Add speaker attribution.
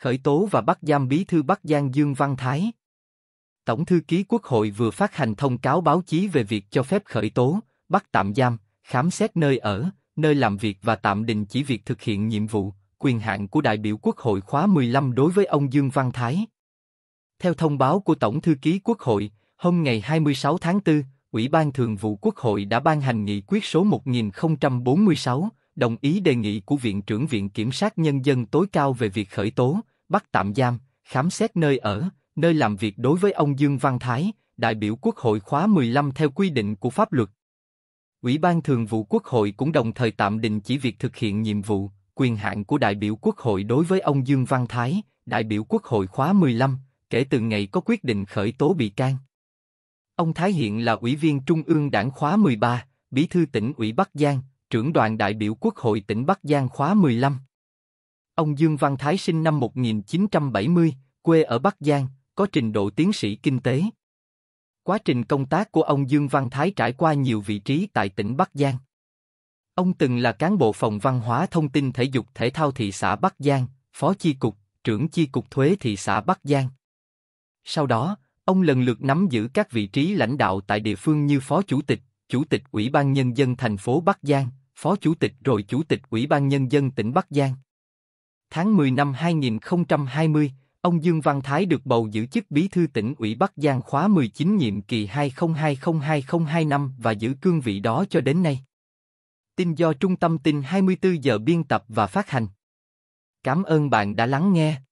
Speaker 1: khởi tố và bắt giam bí thư Bắc Giang Dương Văn Thái. Tổng thư ký Quốc hội vừa phát hành thông cáo báo chí về việc cho phép khởi tố, bắt tạm giam, khám xét nơi ở, nơi làm việc và tạm đình chỉ việc thực hiện nhiệm vụ, quyền hạn của đại biểu Quốc hội khóa 15 đối với ông Dương Văn Thái. Theo thông báo của Tổng thư ký Quốc hội, hôm ngày 26 tháng 4, Ủy ban Thường vụ Quốc hội đã ban hành nghị quyết số 1046, đồng ý đề nghị của Viện trưởng Viện Kiểm sát Nhân dân tối cao về việc khởi tố, bắt tạm giam, khám xét nơi ở, nơi làm việc đối với ông Dương Văn Thái, đại biểu Quốc hội khóa 15 theo quy định của pháp luật. Ủy ban Thường vụ Quốc hội cũng đồng thời tạm đình chỉ việc thực hiện nhiệm vụ, quyền hạn của đại biểu Quốc hội đối với ông Dương Văn Thái, đại biểu Quốc hội khóa 15, kể từ ngày có quyết định khởi tố bị can. Ông Thái hiện là Ủy viên Trung ương Đảng khóa 13, Bí thư tỉnh ủy Bắc Giang, trưởng đoàn đại biểu Quốc hội tỉnh Bắc Giang khóa 15. Ông Dương Văn Thái sinh năm 1970, quê ở Bắc Giang, có trình độ tiến sĩ kinh tế. Quá trình công tác của ông Dương Văn Thái trải qua nhiều vị trí tại tỉnh Bắc Giang. Ông từng là cán bộ phòng văn hóa thông tin thể dục thể thao thị xã Bắc Giang, phó chi cục, trưởng chi cục thuế thị xã Bắc Giang. Sau đó, ông lần lượt nắm giữ các vị trí lãnh đạo tại địa phương như phó chủ tịch, chủ tịch Ủy ban nhân dân thành phố Bắc Giang, phó chủ tịch rồi chủ tịch Ủy ban nhân dân tỉnh Bắc Giang tháng 10 năm 2020, ông Dương Văn Thái được bầu giữ chức Bí thư tỉnh ủy Bắc Giang khóa 19 nhiệm kỳ 2020-2025 và giữ cương vị đó cho đến nay. Tin do Trung tâm tin 24 giờ biên tập và phát hành. Cảm ơn bạn đã lắng nghe.